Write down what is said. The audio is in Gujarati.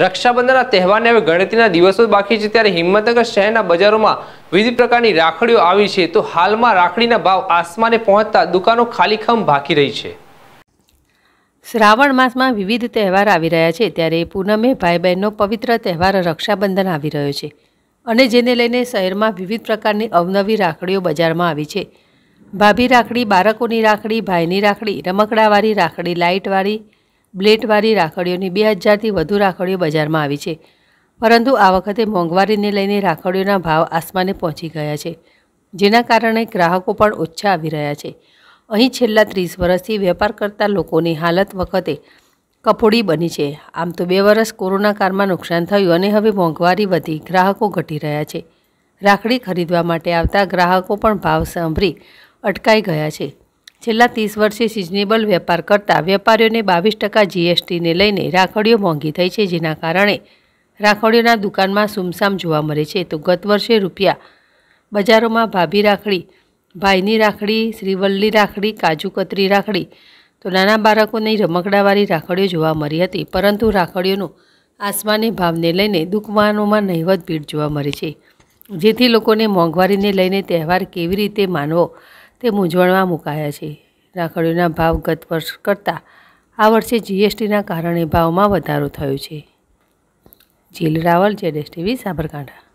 રક્ષાબંધનના તહેવારને હવે ગણતરીના દિવસો બાકી છે ત્યારે હિંમતનગર શહેરના બજારોમાં વિવિધ પ્રકારની રાખડીઓ આવી છે તો હાલમાં રાખડીના ભાવ આસમાને પહોંચતા દુકાનો ખાલીખમ ભાકી રહી છે શ્રાવણ માસમાં વિવિધ તહેવાર આવી રહ્યા છે ત્યારે પૂનમે ભાઈ બહેનનો પવિત્ર તહેવાર રક્ષાબંધન આવી રહ્યો છે અને જેને લઈને શહેરમાં વિવિધ પ્રકારની અવનવી રાખડીઓ બજારમાં આવી છે ભાભી રાખડી બાળકોની રાખડી ભાઈની રાખડી રમકડાવાળી રાખડી લાઇટવાળી બ્લેટવાળી રાખડીઓની બે હજારથી વધુ રાખડીઓ બજારમાં આવી છે પરંતુ આ વખતે મોંઘવારીને લઈને રાખડીઓના ભાવ આસમાને પહોંચી ગયા છે જેના કારણે ગ્રાહકો પણ ઓછા આવી રહ્યા છે અહીં છેલ્લા ત્રીસ વર્ષથી વેપાર કરતા લોકોની હાલત વખતે કપોડી બની છે આમ તો બે વર્ષ કોરોના કાળમાં નુકસાન થયું અને હવે મોંઘવારી વધી ગ્રાહકો ઘટી રહ્યા છે રાખડી ખરીદવા માટે આવતા ગ્રાહકો પણ ભાવ સાંભળી અટકાઈ ગયા છે છેલ્લા ત્રીસ વર્ષે સિઝનેબલ વેપાર કરતા વેપારીઓને બાવીસ ટકા જીએસટીને લઈને રાખડીઓ મોંઘી થઈ છે જેના કારણે રાખડીઓના દુકાનમાં સુમસામ જોવા મળે છે તો ગત વર્ષે રૂપિયા બજારોમાં ભાભી રાખડી ભાઈની રાખડી શ્રીવલ્લી રાખડી કાજુકતરી રાખડી તો નાના બાળકોની રમકડાવાળી રાખડીઓ જોવા મળી હતી પરંતુ રાખડીઓનો આસમાની ભાવને લઈને દુકાનોમાં નહિવત ભીડ જોવા મળી છે જેથી લોકોને મોંઘવારીને લઈને તહેવાર કેવી રીતે માનવો તે મૂંઝવણમાં મુકાયા છે રાખડીઓના ભાવ ગત વર્ષ કરતાં આ વર્ષે જીએસટીના કારણે ભાવમાં વધારો થયો છે જીલ રાવલ જેડેસ ટીવી સાબરકાંઠા